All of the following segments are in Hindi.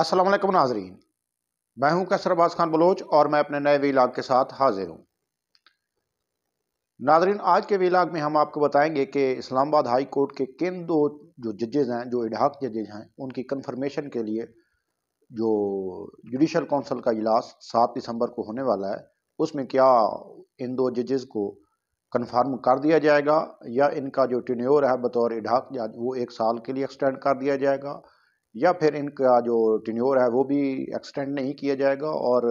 असलम नाजरीन मैं हूं अब्बास खान बलोच और मैं अपने नए वीलाग के साथ हाजिर हूं नाजरीन आज के वीलाग में हम आपको बताएंगे कि इस्लामाबाद हाई कोर्ट के किन दो जो जजेज़ हैं जो इडहाक जजेज़ हैं उनकी कन्फर्मेशन के लिए जो जुडिशल काउंसिल का इजलास सात दिसंबर को होने वाला है उसमें क्या इन दो जजेज़ को कन्फर्म कर दिया जाएगा या इनका जो टिन्योर है बतौर इडहाक वो एक साल के लिए एक्सटेंड कर दिया जाएगा या फिर इनका जो टिन्योर है वो भी एक्सटेंड नहीं किया जाएगा और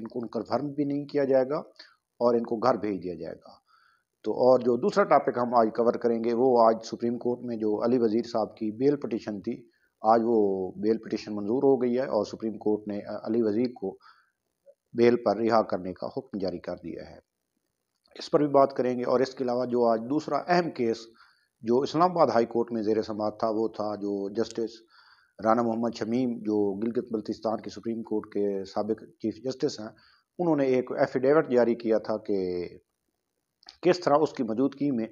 इनको कन्फर्म भी नहीं किया जाएगा और इनको घर भेज दिया जाएगा तो और जो दूसरा टॉपिक हम आज कवर करेंगे वो आज सुप्रीम कोर्ट में जो अली वज़ीर साहब की बेल पटिशन थी आज वो बेल पटिशन मंजूर हो गई है और सुप्रीम कोर्ट ने अली वज़ीर को बेल पर रिहा करने का हुक्म जारी कर दिया है इस पर भी बात करेंगे और इसके अलावा जो आज दूसरा अहम केस जो इस्लामाबाद हाई कोर्ट में जेर समात था वो था जो जस्टिस राना मोहम्मद शमीम जो गिलगित बल्तिस्तान के सुप्रीम कोर्ट के सबक चीफ जस्टिस हैं उन्होंने एक एफिडेविट जारी किया था कि किस तरह उसकी मौजूदगी में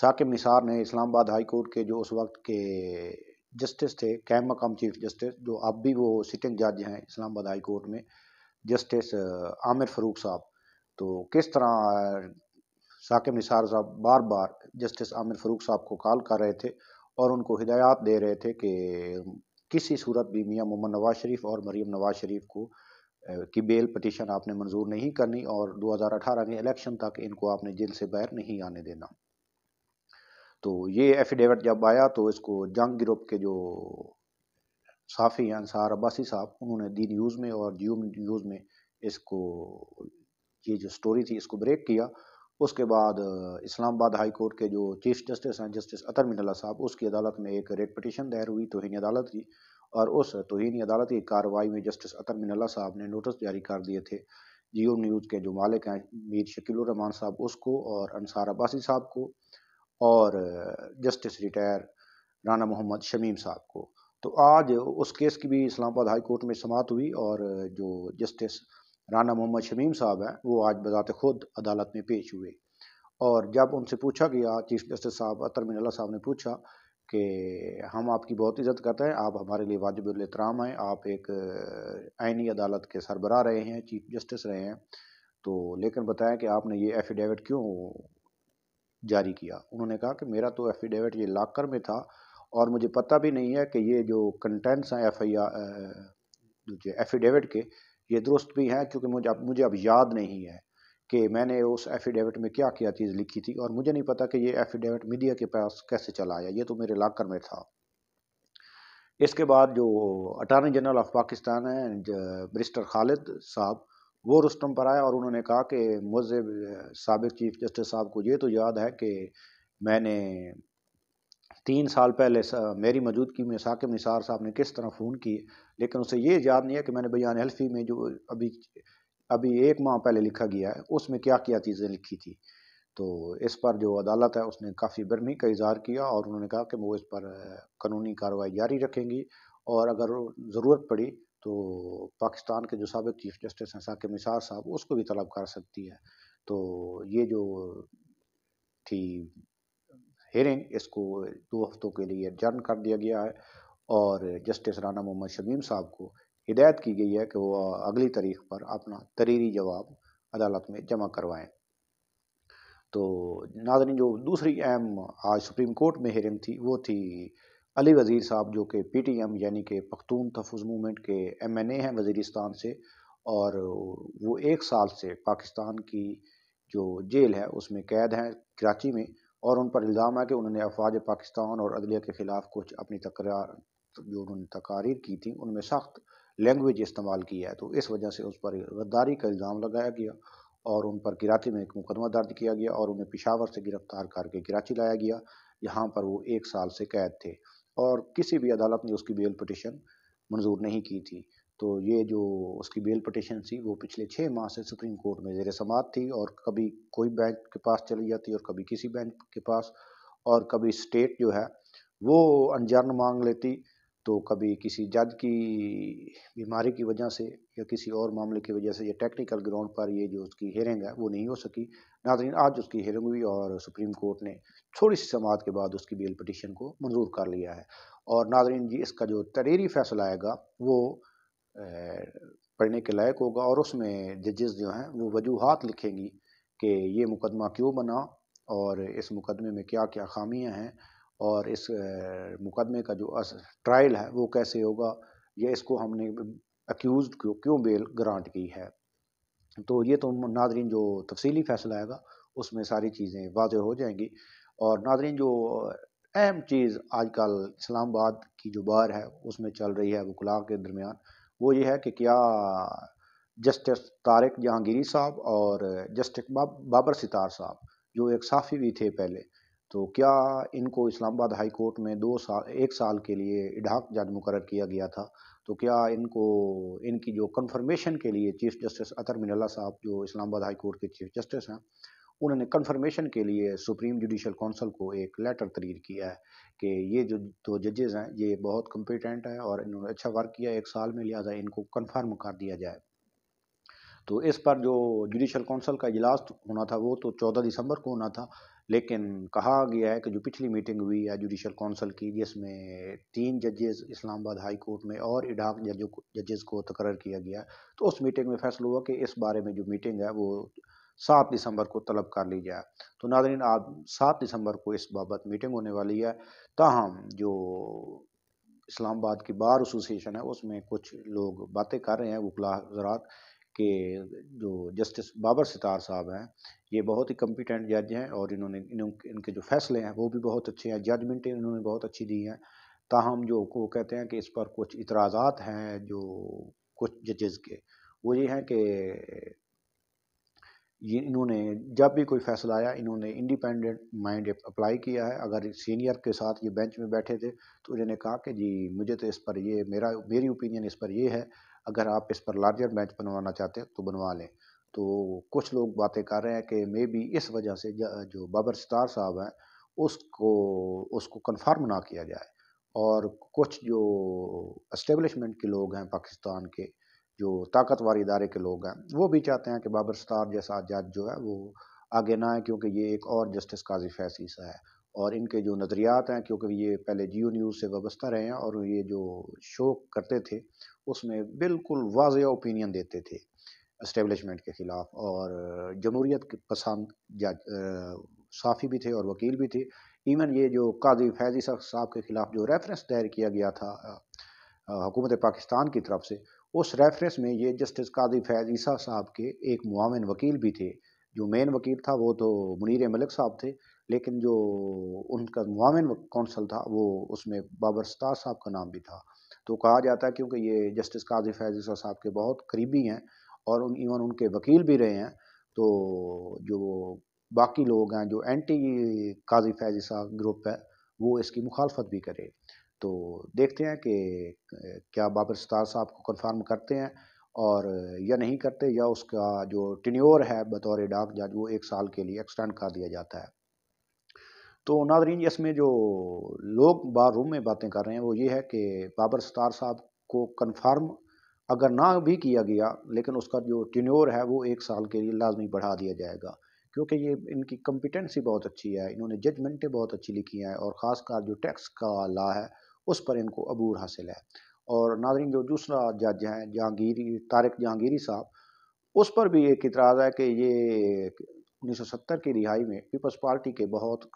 साकिब निसार ने इस्लामाबाद हाई कोर्ट के जो उस वक्त के जस्टिस थे कैम मकाम चीफ जस्टिस जो अब भी वो सिटिंग जज हैं इस्लामाबाद हाई कोर्ट में जस्टिस आमिर फरूक साहब तो किस तरह साकिब निसार साहब बार बार जस्टिस आमिर फरूक साहब को कॉल कर रहे थे और उनको हिदायत दे रहे थे कि किसी सूरत भी मियाँ मोहम्मद नवाज शरीफ और मरीम नवाज शरीफ को की बेल पटिशन आपने मंजूर नहीं करनी और 2018 के इलेक्शन तक इनको आपने जेल से बाहर नहीं आने देना तो ये एफिडेविट जब आया तो इसको जंग ग्रुप के जो साफ़ी हैं अंसार अब्बासी साहब उन्होंने दी न्यूज़ में और जियो न्यूज़ में इसको ये जो स्टोरी थी इसको ब्रेक किया उसके बाद इस्लामाबाद हाई कोर्ट के जो चीफ जस्टिस हैं जस्टिस अतर मिनला साहब उसकी अदालत में एक रेट पटिशन दायर हुई तोहनी अदालत की और उस तोहनी अदालत की कार्रवाई में जस्टिस अतर मिनला साहब ने नोटिस जारी कर दिए थे जियो न्यूज़ के जो मालिक हैं मीर शकीलान साहब उसको और अनसार अब्बासी साहब को और जस्टिस रिटायर राना मोहम्मद शमीम साहब को तो आज उस केस की भी इस्लामाबाद हाई कोर्ट में समात हुई और जो जस्टिस राना मोहम्मद शमीम साहब हैं वो आज बजात खुद अदालत में पेश हुए और जब उनसे पूछा गया चीफ जस्टिस साहब अतर मिनला साहब ने पूछा कि हम आपकी बहुत इज़्ज़त करते हैं आप हमारे लिए वाजिब एहतराम हैं आप एक आइनी अदालत के सरबरा रहे हैं चीफ जस्टिस रहे हैं तो लेकिन बताएं कि आपने ये एफिडेविट क्यों जारी किया उन्होंने कहा कि मेरा तो एफिडेविट ये लाकर में था और मुझे पता भी नहीं है कि ये जो कंटेंट्स हैं एफ आई आर एफिडेविट के ये दुरुस्त भी है क्योंकि मुझे अब मुझे अब याद नहीं है कि मैंने उस एफिडेविट में क्या क्या चीज़ लिखी थी और मुझे नहीं पता कि ये एफिडेविट मीडिया के पास कैसे चला आया ये तो मेरे लाकर में था इसके बाद जो अटारनी जनरल ऑफ पाकिस्तान है मिस्टर खालिद साहब वो रुस्तम पर आया और उन्होंने कहा कि मुझे सबक चीफ जस्टिस साहब को ये तो याद है कि मैंने तीन साल पहले सा, मेरी मौजूदगी में साकिब निसार साहब ने किस तरह फ़ोन किए लेकिन उसे ये याद नहीं है कि मैंने बयान हल्फी में जो अभी अभी एक माह पहले लिखा गया है उसमें क्या क्या चीज़ें लिखी थी तो इस पर जो अदालत है उसने काफ़ी बर्मी का इजहार किया और उन्होंने कहा कि वो इस पर कानूनी कार्रवाई जारी रखेंगी और अगर ज़रूरत पड़ी तो पाकिस्तान के जो सबक चीफ जस्टिस हैं साकिब निसार साहब उसको भी तलब कर सकती है तो ये जो थी हेरें इसको दो हफ्तों के लिए एडजर्न कर दिया गया है और जस्टिस राना मोहम्मद शमीम साहब को हिदायत की गई है कि वह अगली तारीख पर अपना तरीरी जवाब अदालत में जमा करवाएं तो नाजरीन जो दूसरी अहम आज सुप्रीम कोर्ट में हेरिंग थी वो थी अली वज़ीर साहब जो कि पी टी एम यानी कि पख्तून तफुज मूवमेंट के एम एन ए हैं वजीरिस्तान से और वो एक साल से पाकिस्तान की जो जेल है उसमें कैद हैं कराची में और उन पर इल्ज़ाम है कि उन्होंने अफवाज पाकिस्तान और अदलिया के ख़िलाफ़ कुछ अपनी तकरार जो उन्होंने तकारीर की थी उनमें सख्त लैंग्वेज इस्तेमाल की है तो इस वजह से उस पर गद्दारी का इल्ज़ाम लगाया गया और उन पर कराची में एक मुकदमा दर्ज किया गया और उन्हें पिशावर से गिरफ़्तार करके कराची लाया गया यहाँ पर वो एक साल से कैद थे और किसी भी अदालत ने उसकी बेल पटिशन मंजूर नहीं की थी तो ये जो उसकी बेल पटिशन थी वो पिछले छः माह से सुप्रीम कोर्ट में जेर समात थी और कभी कोई बैंक के पास चली जाती और कभी किसी बैंक के पास और कभी स्टेट जो है वो अनजान मांग लेती तो कभी किसी जज की बीमारी की वजह से या किसी और मामले की वजह से या टेक्निकल ग्राउंड पर ये जो उसकी हेयरिंग है वो नहीं हो सकी नाजरीन आज उसकी हेयरिंग हुई और सुप्रीम कोर्ट ने थोड़ी सी समात के बाद उसकी बेल पटिशन को मंजूर कर लिया है और नाजरीन जी इसका जो तरीरी फैसला आएगा वो पढ़ने के लायक होगा और उसमें जजेस जो हैं वो वजूहत लिखेंगी कि ये मुकदमा क्यों बना और इस मुकदमे में क्या क्या खामियां हैं और इस मुकदमे का जो ट्रायल है वो कैसे होगा या इसको हमने अक्यूज़ को क्यों बेल ग्रांट की है तो ये तो नादरीन जो तफसीली फैसला आएगा उसमें सारी चीज़ें वाज हो जाएंगी और नादरीन जो अहम चीज़ आजकल इस्लामाबाद की जो बार है उसमें चल रही है वकला के दरमियान वो ये है कि क्या जस्टिस तारिक जहांगीरी साहब और जस्टिस बाबर सितार साहब जो एक साफ़ी भी थे पहले तो क्या इनको इस्लामाबाद हाई कोर्ट में दो साल एक साल के लिए इडहाक जज मुकर किया गया था तो क्या इनको इनकी जो कन्फर्मेशन के लिए चीफ़ जस्टिस अतर मिनला साहब जो इस्लामाबाद हाई कोर्ट के चीफ़ जस्टिस हैं उन्होंने कन्फर्मेशन के लिए सुप्रीम जुडिशल कौंसल को एक लेटर तरीर किया है कि ये जो दो जजेज़ हैं ये बहुत कम्पिटेंट है और इन्होंने अच्छा वर्क किया एक साल में लिहाजा इनको कन्फर्म कर दिया जाए तो इस पर जो जुडिशल कौंसल का इजलास होना था वो तो चौदह दिसंबर को होना था लेकिन कहा गया है कि जो पिछली मीटिंग हुई है जुडिशल कौंसल की जिसमें तीन जजेस इस्लामाबाद हाई कोर्ट में और इडाक जजों को जजेस को तकरर किया गया तो उस मीटिंग में फैसला हुआ कि इस बारे में जो मीटिंग है वो सात दिसंबर को तलब कर ली जाए तो नादरीन आप सात दिसंबर को इस बाबत मीटिंग होने वाली है तहम जो इस्लामाबाद की बार एसोसिएशन है उसमें कुछ लोग बातें कर रहे हैं वकला हजरात के जो जस्टिस बाबर सितार साहब हैं ये बहुत ही कम्पिटेंट जज हैं और इन्होंने इनके जो फैसले हैं वो भी बहुत अच्छे हैं जजमेंटें इन्होंने बहुत अच्छी दी हैं ताहम जो को कहते हैं कि इस पर कुछ इतराज़ात हैं जो कुछ जजेज़ के वो ये हैं कि ये इन्होंने जब भी कोई फैसला आया इन्होंने इंडिपेंडेंट माइंड अप्लाई किया है अगर सीनियर के साथ ये बेंच में बैठे थे तो उन्होंने कहा कि जी मुझे तो इस पर ये मेरा मेरी ओपिनियन इस पर ये है अगर आप इस पर लार्जर बेंच बनवाना चाहते हैं तो बनवा लें तो कुछ लोग बातें कर रहे हैं कि मे बी इस वजह से जो बाबर सितार साहब हैं उसको उसको कन्फर्म ना किया जाए और कुछ जो इस्टेबलिशमेंट के लोग हैं पाकिस्तान के जो ताकतवर इदारे के लोग हैं वो भी चाहते हैं कि बाबर सतार जैसा जज जो है वो आगे ना आए क्योंकि ये एक और जस्टिस काजी सा है और इनके जो नज़रियात हैं क्योंकि ये पहले जियो न्यूज़ से वाबस्ता रहे हैं और ये जो शो करते थे उसमें बिल्कुल वाज ओपिनियन देते थे इस्टेबलिशमेंट के ख़िलाफ़ और जमहूरीत के पसंद जज साफ़ी भी थे और वकील भी थे इवन ये जो काजी फैजी साहब के ख़िलाफ़ जो रेफरेंस दायर किया गया था हुकूमत पाकिस्तान की तरफ से उस रेफरेंस में ये जस्टिस कादी फैज़ ईसा साहब के एक मुआवन वकील भी थे जो मेन वकील था वो तो मुनीर मलिक साहब थे लेकिन जो उनका मुआवन कौंसल था वो उसमें बाबर सतार साहब का नाम भी था तो कहा जाता है क्योंकि ये जस्टिस काजी फैज़ ईसा साहब के बहुत करीबी हैं और उन इवन उनके वकील भी रहे हैं तो जो बाकी लोग हैं जो एंटी काजी फैज़ ईसा ग्रुप है वो इसकी मुखालफत भी करे तो देखते हैं कि क्या बाबर सत्तार साहब को कन्फर्म करते हैं और या नहीं करते या उसका जो टिन्योर है बतौर डाक जज वो एक साल के लिए एक्सटेंड कर दिया जाता है तो नादरीन इसमें जो लोग बार रूम में बातें कर रहे हैं वो ये है कि बाबर सत्तार साहब को कन्फर्म अगर ना भी किया गया लेकिन उसका जो टिन्योर है वो एक साल के लिए लाजमी बढ़ा दिया जाएगा क्योंकि ये इनकी कम्पिटेंसी बहुत अच्छी है इन्होंने जजमेंटें बहुत अच्छी लिखी हैं और ख़ासकर जो टैक्स का ला है उस पर इनको अबूर हासिल है और नाजरीन जो दूसरा जज हैं जहांगीरी तारक जहांगीरी साहब उस पर भी एक इतराज़ है कि ये 1970 की रिहाई में पीपल्स पार्टी के बहुत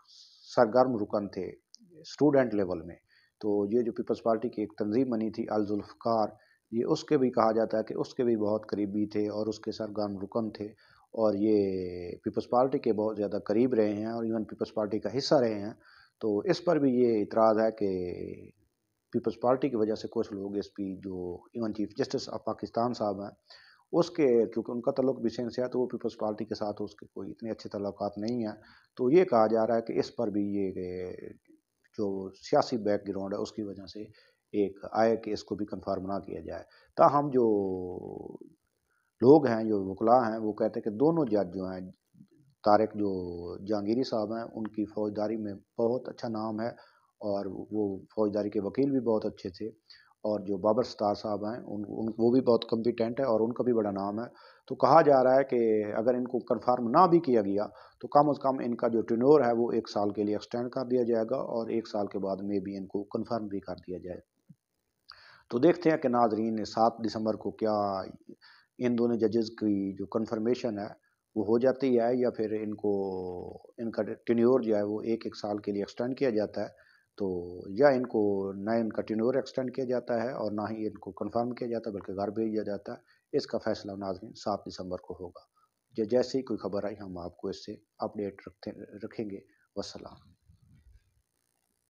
सरगर्म रुकन थे स्टूडेंट लेवल में तो ये जो पीपल्स पार्टी की एक तंजीम बनी थी अलजुल्फ़ार ये उसके भी कहा जाता है कि उसके भी बहुत करीबी थे और उसके सरगर्म रुकन थे और ये पीपल्स पार्टी के बहुत ज़्यादा करीब रहे हैं और इवन पीपल्स पार्टी का हिस्सा रहे हैं तो इस पर भी ये इतराज़ है कि पीपल्स पार्टी की वजह से कुछ लोग एस पी जो even chief justice of Pakistan साहब हैं उसके क्योंकि उनका तल्लक भी सेंस है तो वो पीपल्स पार्टी के साथ उसके कोई इतने अच्छे तल्लक नहीं हैं तो ये कहा जा रहा है कि इस पर भी ये जो सियासी बैकग्राउंड है उसकी वजह से एक आए कि इसको भी कन्फर्म ना किया जाए ताहम जो लोग हैं जो वकला हैं वो कहते हैं कि दोनों जज जो हैं तारक जो जहांगीरी साहब हैं उनकी फ़ौजदारी में बहुत अच्छा नाम है और वो फौजदारी के वकील भी बहुत अच्छे थे और जो बाबर सत्तार साहब हैं उन, उन वो भी बहुत कम्पिटेंट है और उनका भी बड़ा नाम है तो कहा जा रहा है कि अगर इनको कन्फर्म ना भी किया गया तो कम अज़ कम इनका जो टिनोर है वो एक साल के लिए एक्सटेंड कर दिया जाएगा और एक साल के बाद में भी इनको कन्फर्म भी कर दिया जाए तो देखते हैं कि नाजरीन सात दिसंबर को क्या इन दोनों जजेस की जो कन्फर्मेशन है वो हो जाती है या फिर इनको इनका टिन्योर जो है वो एक एक साल के लिए एक्सटेंड किया जाता है तो या इनको ना इनका टिनोर एक्सटेंड किया जाता है और ना ही इनको कन्फर्म किया जाता बल्कि घर भेज दिया जाता है इसका फैसला नाजरीन सात दिसंबर को होगा जैसे ही कोई खबर आई हम आपको इससे अपडेट रखते रखेंगे वसलाम